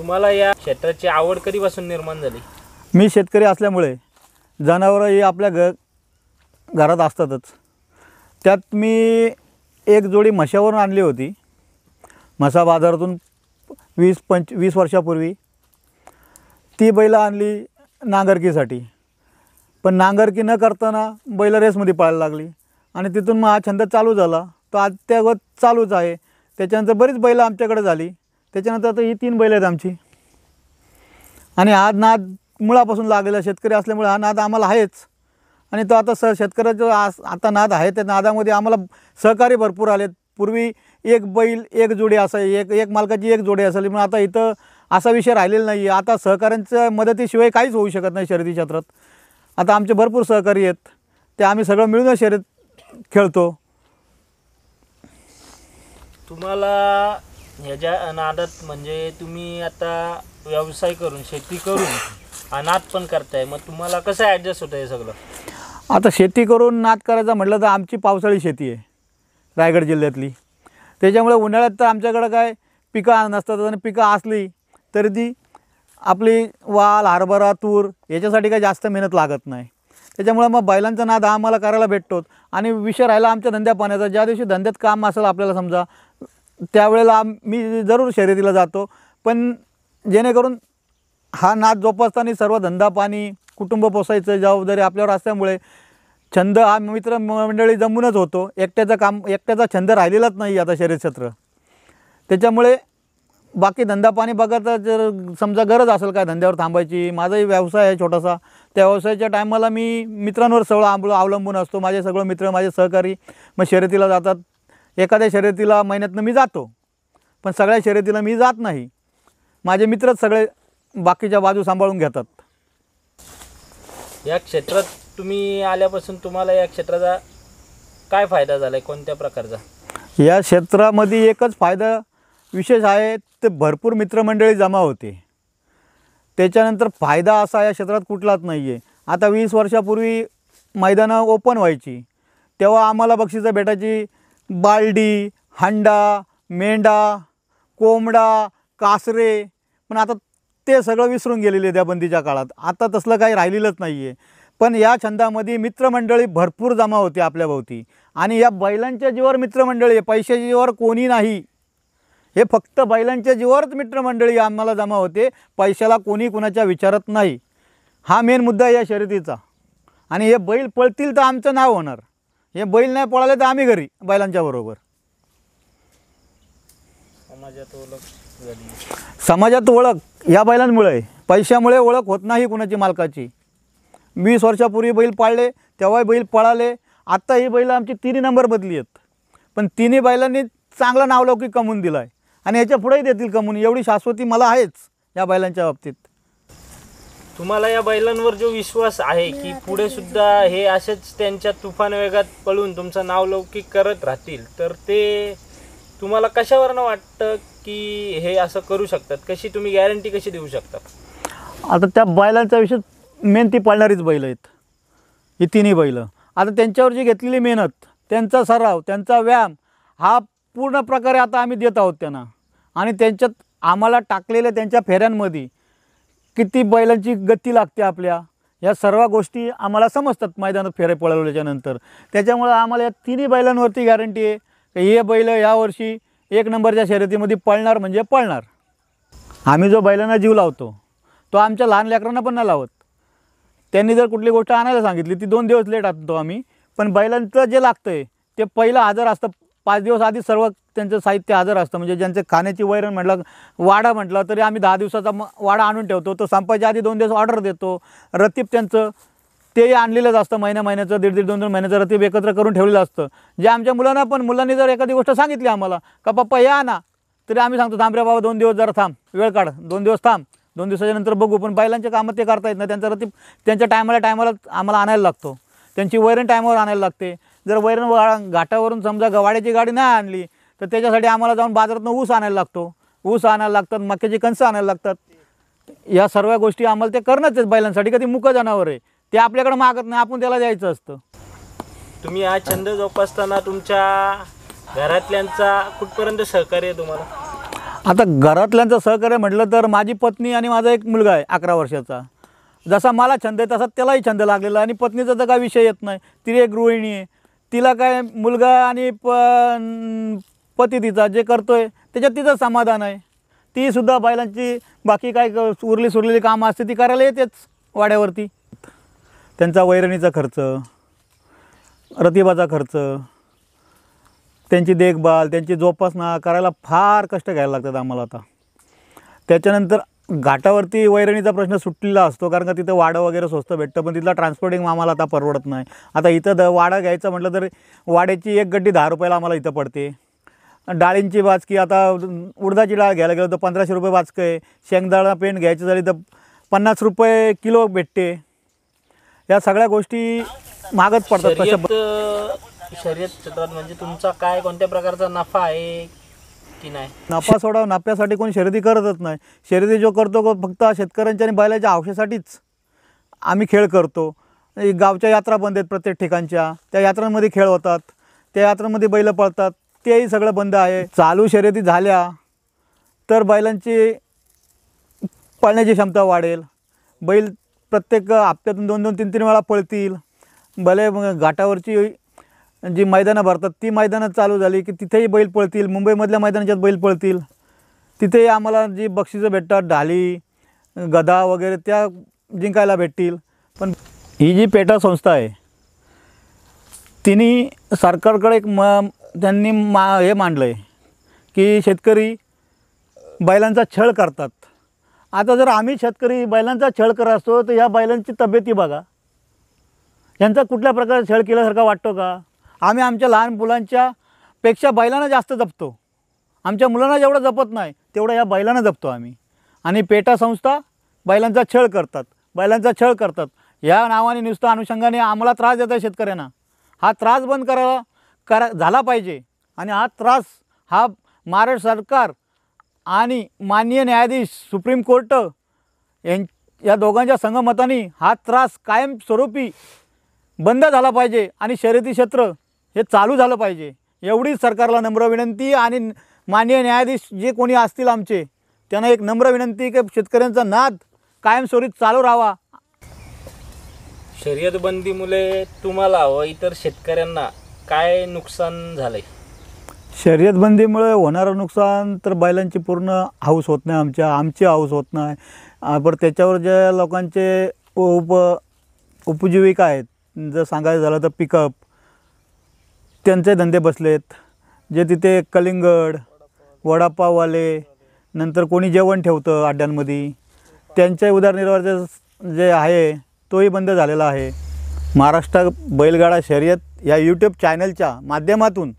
तुम्हाला या क्षेत्राची आवड कधीपासून निर्माण झाली मी शेतकरी असल्यामुळे जनावरं ही आपल्या घ घरात असतातच त्यात मी एक जोडी म्हशावरून आणली होती म्हसा बाजारातून वीस पंच वीस वर्षापूर्वी ती बैलं आणली नांगरकीसाठी पण नांगरकी न करताना बैल रेसमध्ये पाळायला लागली आणि तिथून मग हा छंद चालू झाला तो अद्यावत चालूच आहे त्याच्यानंतर बरीच बैलं आमच्याकडे झाली त्याच्यानंतर आता ही तीन बैल आहेत आमची आणि हा नाद मुळापासून लागलेला शेतकरी असल्यामुळे हा नाद आम्हाला आहेच आणि तो आता स शेतकऱ्याचं आस आता नाद आहे त्या नादामध्ये आम्हाला सहकार्य भरपूर आलेत पूर्वी एक बैल एक जोडी असा एक एक मालकाची एक जोडी असायची म्हणून आता इथं असा विषय राहिलेला नाही आहे आता सहकाऱ्यांच्या मदतीशिवाय काहीच होऊ शकत नाही शर्यती क्षेत्रात आता आमचे भरपूर सहकारी आहेत ते आम्ही सगळं मिळून शर्यत खेळतो तुम्हाला ह्याच्या अनादात म्हणजे तुम्ही आता व्यवसाय करून शेती करून अनाथ पण करताय मग तुम्हाला कसं ॲडजस्ट होतं हे सगळं आता शेती करून नाद करायचं म्हटलं तर आमची पावसाळी शेती आहे रायगड जिल्ह्यातली त्याच्यामुळे उन्हाळ्यात तर आमच्याकडं काय पिकं नसतात आणि पिकं असली तरी ती आपली वाल हरभरा तूर याच्यासाठी काही जास्त मेहनत लागत नाही त्याच्यामुळे मग बैलांचा नाद हा आम्हाला करायला भेटतो आणि विषय राहिला आमच्या धंद्या पाण्याचा ज्या दिवशी धंद्यात काम असेल आपल्याला समजा त्यावेळेला आम मी जरूर शर्यतीला जातो पण जेणेकरून हा नाच जोपासताना सर्व धंदा पाणी कुटुंब पोसायचं जबाबदारी आपल्यावर असल्यामुळे छंद हा मित्र मंडळी जमूनच होतो एकट्याचं काम एकट्याचा छंद राहिलेलाच नाही आता शर्यत क्षेत्र त्याच्यामुळे बाकी धंदा पाणी जर समजा गरज असेल काय धंद्यावर थांबायची माझाही व्यवसाय आहे छोटासा त्या व्यवसायाच्या टायमाला मी मित्रांवर सगळं आंबळ अवलंबून असतो माझे सगळं मित्र माझे सहकारी मग शर्यतीला जातात एखाद्या शर्यतीला महिन्यातनं मी जातो पण सगळ्या शर्यतीला मी जात नाही माझे मित्रच सगळे बाकीच्या बाजू सांभाळून घेतात या क्षेत्रात तुम्ही आल्यापासून तुम्हाला या क्षेत्राचा काय फायदा झाला आहे कोणत्या प्रकारचा या क्षेत्रामध्ये एकच फायदा विशेष आहे ते भरपूर मित्रमंडळी जमा होते त्याच्यानंतर फायदा असा या क्षेत्रात कुठलाच नाही आहे आता वीस वर्षापूर्वी मैदानं ओपन व्हायची तेव्हा आम्हाला बक्षिसं भेटायची बालडी हंडा मेंढा कोंबडा कासरे पण आता ते सगळं विसरून गेलेले त्या बंदीच्या काळात आता तसलं काही राहिलेलंच नाही आहे पण या छंदामध्ये मित्रमंडळी भरपूर जमा होती आपल्याभोवती आणि या बैलांच्या जीवावर मित्रमंडळी आहे पैशाच्या जीवावर कोणी नाही हे फक्त बैलांच्या जीवावरच मित्रमंडळी आम्हाला जमा होते पैशाला कोणी कुणाच्या विचारत नाही हा मेन मुद्दा या शर्यतीचा आणि हे बैल पळतील तर आमचं नाव होणार हे बैल नाही पळाले तर आम्ही घरी बैलांच्या बरोबर समाजात ओळख समाजात ओळख या बैलांमुळे आहे. पैशामुळे ओळख होत नाही कुणाची मालकाची वीस वर्षापूर्वी बैल पाळले तेव्हाही बैल पळाले आत्ता ही बैल आमची तिन्ही नंबर बदली आहेत पण तिन्ही बैलांनी चांगलं नावलौकिक कमवून दिला आहे आणि याच्या पुढेही देतील कमून एवढी शाश्वती मला आहेच या बैलांच्या बाबतीत तुम्हाला या बैलांवर जो विश्वास आहे की पुढे सुद्धा हे असेच त्यांच्या तुफान वेगात पळून तुमचं नाव लौकिक करत राहतील तर ते तुम्हाला कशावरनं वाटतं की हे असं करू शकतात कशी तुम्ही गॅरंटी कशी देऊ शकता आता त्या बैलांचा विषय मेन ती पाळणारीच बैल आहेत ही तिन्ही बैल आता त्यांच्यावर जी घेतलेली मेहनत त्यांचा सराव त्यांचा व्यायाम हा पूर्ण प्रकारे आता आम्ही देत आहोत त्यांना आणि त्यांच्यात आम्हाला टाकलेल्या त्यांच्या फेऱ्यांमध्ये किती बैलांची गती लागते आपल्या या सर्व गोष्टी आम्हाला समजतात मैदानात फेरे पळवल्याच्यानंतर त्याच्यामुळं आम्हाला या तिन्ही बैलांवरती गॅरंटी आहे की हे बैल यावर्षी एक नंबरच्या शर्यतीमध्ये पळणार म्हणजे पळणार आम्ही जो बैलांना जीव लावतो तो आमच्या लहान लेकरांना पण नाही लावत त्यांनी जर कुठली गोष्ट आणायला सांगितली ती दोन दिवस लेट आणतो आम्ही पण बैलांचं जे लागतं आहे ते पहिलं आजार असतं पाच दिवस आधी सर्व त्यांचं साहित्य हजर असतं म्हणजे ज्यांचे खाण्याची वैरण म्हटलं वाडा म्हटलं तरी आम्ही दहा दिवसाचा म वाडा आणून ठेवतो तो संपायच्या आधी दोन दिवस ऑर्डर देतो रतीब त्यांचं तेही आणलेलंच असतं महिन्या महिन्याचं दीड दीड दोन दोन महिन्याचं रतीब एकत्र करून ठेवलेलं असतं जे आमच्या मुलांना पण मुलांनी जर एखादी गोष्ट सांगितली आम्हाला का पप्पा या आणा तरी आम्ही सांगतो थांब रे बाबा दोन दिवस जरा थांब वेळ काढ दोन दिवस थांब दोन दिवसाच्या नंतर बघू पण बैलांच्या कामं ते करता येत नाही त्यांचा रतीब त्यांच्या टायमाला टायमाला आम्हाला आणायला लागतो त्यांची वैरण टायमावर आणायला लागते जर वैरण घाटावरून समजा गवाड्याची गाडी नाही आणली तर त्याच्यासाठी आम्हाला जाऊन बाजारातून ऊस आणायला लागतो ऊस आणायला लागतात मक्याची कणसं आणायला लागतात या सर्व गोष्टी आम्हाला ते करणंच बैलांसाठी कधी मुकं जनावर आहे ते आपल्याकडे मागत नाही आपण त्याला द्यायचं असतं तुम्ही हा छंद जोपासताना तुमच्या घरातल्यांचा कुठपर्यंत सहकार्य आहे तुम्हाला आता घरातल्यांचं सहकार्य म्हटलं तर माझी पत्नी आणि माझा एक मुलगा आहे अकरा वर्षाचा जसा मला छंद आहे तसा त्यालाही छंद लागलेला आणि पत्नीचा तर काय विषय येत नाही ती एक गृहिणी आहे तिला काय मुलगा आणि प पती तिचा जे करतो आहे त्याच्यात तिचं समाधान आहे तीसुद्धा बैलांची बाकी काय उरली सुरलेली कामं असते ती करायला येतेच वाड्यावरती त्यांचा वैरणीचा खर्च रतिबाचा खर्च त्यांची देखभाल त्यांची जोपासना करायला फार कष्ट घ्यायला लागतात आम्हाला आता त्याच्यानंतर घाटावरती वैरणीचा प्रश्न सुटलेला असतो कारण का तिथं वाडं वगैरे स्वस्त भेटतं पण तिथला ट्रान्सपोर्टिंग आम्हाला आता परवडत नाही आता इथं द वाडा घ्यायचं म्हटलं तर वाड्याची एक गड्डी दहा रुपयाला आम्हाला इथं पडते डाळींची बाचकी आता उडदाची डाळ घ्यायला गेलो तर पंधराशे रुपये बाचकं आहे शेंगदाळा पेंट घ्यायची झाली तर पन्नास रुपये किलो भेटते या सगळ्या गोष्टी महागच पडतात शर्यत क्षेत्रात म्हणजे तुमचा काय कोणत्या प्रकारचा नफा आहे की नाही नापा सोडा नाप्यासाठी कोणी शर्यती करतच नाही शर्यती जो करतो फक्त शेतकऱ्यांच्या आणि बैलाच्या औषधासाठीच आम्ही खेळ करतो गावच्या यात्रा बंद आहेत प्रत्येक ठिकाणच्या त्या यात्रांमध्ये खेळ होतात त्या यात्रांमध्ये बैलं पळतात तेही सगळं बंद आहे चालू शर्यती झाल्या तर बैलांची पळण्याची क्षमता वाढेल बैल प्रत्येक हप्त्यातून दोन दोन तीन तीन वेळा पळतील भले घाटावरची जी मैदानं भरतात ती मैदानं चालू झाली की तिथेही बैल पळतील मुंबईमधल्या मैदानाच्यात बैल पळतील तिथेही आम्हाला जी बक्षिसं भेटतात ढाली गदा वगैरे त्या जिंकायला भेटतील पण ही जी पेटा संस्था आहे तिने सरकारकडे एक म त्यांनी मा हे मांडलं आहे की शेतकरी बैलांचा छळ करतात आता जर आम्ही शेतकरी बैलांचा छळ करत असतो तर ह्या बैलांची तब्येती बघा यांचा कुठल्या प्रकारे छळ केल्यासारखा वाटतो का आम्ही आमच्या लहान मुलांच्या पेक्षा बैलांना जास्त जपतो आमच्या मुलांना जेवढं जपत नाही तेवढं या बैलांना जपतो आम्ही आणि पेटा संस्था बैलांचा छळ करतात बैलांचा छळ करतात ह्या नावाने नुसतं अनुषंगाने आम्हाला त्रास देत आहे शेतकऱ्यांना हा त्रास बंद करावा करा झाला पाहिजे आणि हा त्रास हा महाराष्ट्र सरकार आणि माननीय न्यायाधीश सुप्रीम कोर्ट यां या दोघांच्या संगमताने हा त्रास कायमस्वरूपी बंद झाला पाहिजे आणि शर्यती क्षेत्र हे चालू झालं पाहिजे एवढीच सरकारला नम्र विनंती आणि माननीय न्यायाधीश जे कोणी असतील आमचे त्यांना एक नम्र विनंती की शेतकऱ्यांचा नाद कायमस्वरूप चालू राहावा शर्यतबंदीमुळे तुम्हाला व इतर शेतकऱ्यांना काय नुकसान झालंय आहे शर्यतबंदीमुळे होणारं नुकसान तर बैलांची पूर्ण हाऊस होत नाही आमच्या आमची हाऊस होत नाही पण त्याच्यावर ज्या लोकांचे उप उपजीविका आहेत जर सांगायचं झालं तर पिकअप त्यांचे धंदे बसलेत जे तिथे कलिंगड वडापाववाले नंतर कोणी जेवण ठेवतं अड्ड्यांमध्ये त्यांच्या उदरनिर्वाह जे आहे तोही बंद झालेला आहे महाराष्ट्र बैलगाडा शर्यत या यूट्यूब चॅनलच्या माध्यमातून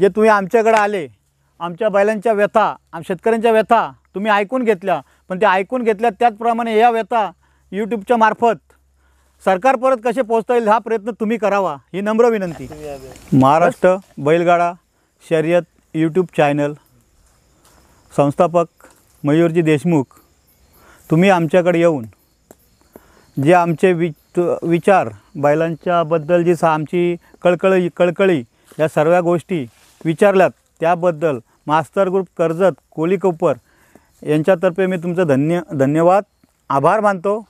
जे तुम्ही आमच्याकडे आले आमच्या बैलांच्या व्यथा आम शेतकऱ्यांच्या व्यथा तुम्ही ऐकून घेतल्या पण त्या ऐकून घेतल्या त्याचप्रमाणे या व्यथा यूट्यूबच्या मार्फत सरकार परत कसे पोहोचता येईल हा प्रयत्न तुम्ही करावा ही नम्र विनंती महाराष्ट्र बैलगाडा शर्यत यूट्यूब चॅनल संस्थापक मयूरजी देशमुख तुम्ही आमच्याकडे येऊन जे आमचे वि विचार बैलांच्याबद्दल जी सा आमची कळकळी कळकळी या सर्व गोष्टी विचारल्यात त्याबद्दल मास्तर ग्रुप कर्जत कोली कोपर यांच्यातर्फे मी तुमचं धन्य धन्यवाद आभार मानतो